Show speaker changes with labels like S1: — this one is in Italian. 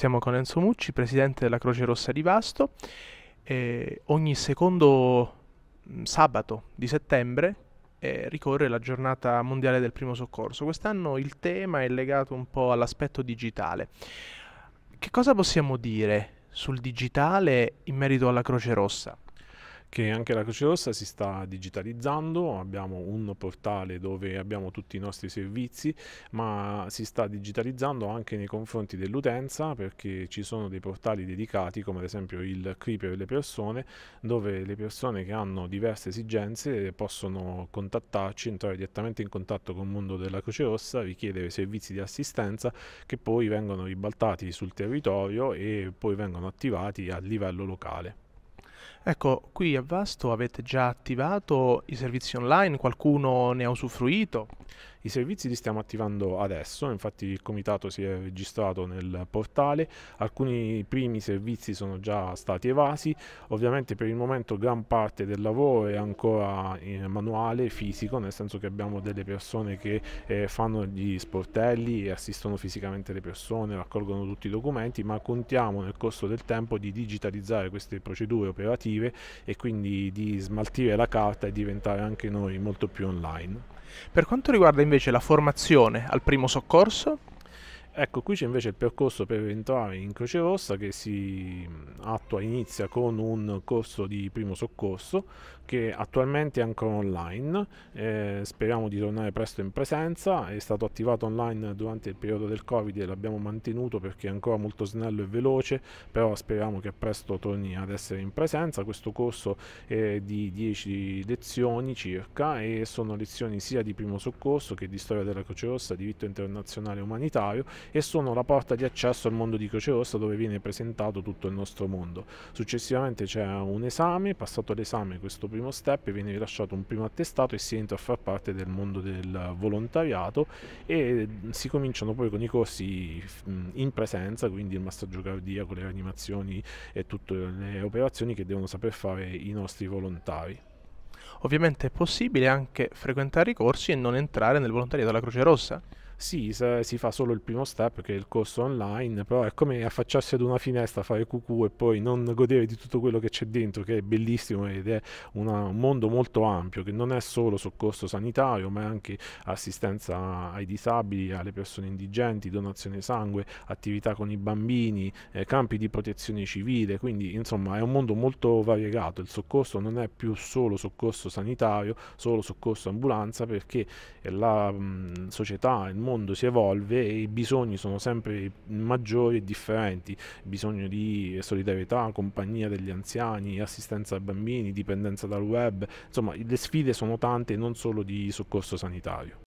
S1: Siamo con Enzo Mucci, presidente della Croce Rossa di Vasto. Eh, ogni secondo sabato di settembre eh, ricorre la giornata mondiale del primo soccorso. Quest'anno il tema è legato un po' all'aspetto digitale. Che cosa possiamo dire sul
S2: digitale in merito alla Croce Rossa? che anche la Croce Rossa si sta digitalizzando, abbiamo un portale dove abbiamo tutti i nostri servizi, ma si sta digitalizzando anche nei confronti dell'utenza perché ci sono dei portali dedicati come ad esempio il CRI per le persone, dove le persone che hanno diverse esigenze possono contattarci, entrare direttamente in contatto con il mondo della Croce Rossa, richiedere servizi di assistenza che poi vengono ribaltati sul territorio e poi vengono attivati a livello locale.
S1: Ecco, qui a Vasto avete già attivato i
S2: servizi online, qualcuno ne ha usufruito? I servizi li stiamo attivando adesso, infatti il comitato si è registrato nel portale, alcuni primi servizi sono già stati evasi, ovviamente per il momento gran parte del lavoro è ancora eh, manuale, fisico, nel senso che abbiamo delle persone che eh, fanno gli sportelli assistono fisicamente le persone, raccolgono tutti i documenti, ma contiamo nel corso del tempo di digitalizzare queste procedure operative e quindi di smaltire la carta e diventare anche noi molto più online. Per quanto riguarda invece la formazione al primo soccorso, Ecco, qui c'è invece il percorso per entrare in Croce Rossa che si mm, attua, inizia con un corso di primo soccorso che attualmente è ancora online, eh, speriamo di tornare presto in presenza, è stato attivato online durante il periodo del Covid e l'abbiamo mantenuto perché è ancora molto snello e veloce, però speriamo che presto torni ad essere in presenza. Questo corso è di 10 lezioni circa e sono lezioni sia di primo soccorso che di storia della Croce Rossa, diritto internazionale umanitario e sono la porta di accesso al mondo di Croce Rossa dove viene presentato tutto il nostro mondo. Successivamente c'è un esame, passato l'esame questo primo step viene rilasciato un primo attestato e si entra a far parte del mondo del volontariato e si cominciano poi con i corsi in presenza, quindi il massaggio cardiaco, le animazioni e tutte le operazioni che devono saper fare i nostri volontari.
S1: Ovviamente è possibile anche frequentare i corsi e non entrare nel volontariato della Croce Rossa.
S2: Sì, si fa solo il primo step che è il corso online, però è come affacciarsi ad una finestra, fare cucù e poi non godere di tutto quello che c'è dentro, che è bellissimo ed è una, un mondo molto ampio, che non è solo soccorso sanitario, ma è anche assistenza ai disabili, alle persone indigenti, donazione sangue, attività con i bambini, eh, campi di protezione civile, quindi insomma è un mondo molto variegato, il soccorso non è più solo soccorso sanitario, solo soccorso ambulanza, perché la mh, mm, società, il mondo mondo si evolve e i bisogni sono sempre maggiori e differenti, bisogno di solidarietà, compagnia degli anziani, assistenza ai bambini, dipendenza dal web, insomma le sfide sono tante e non solo di soccorso sanitario.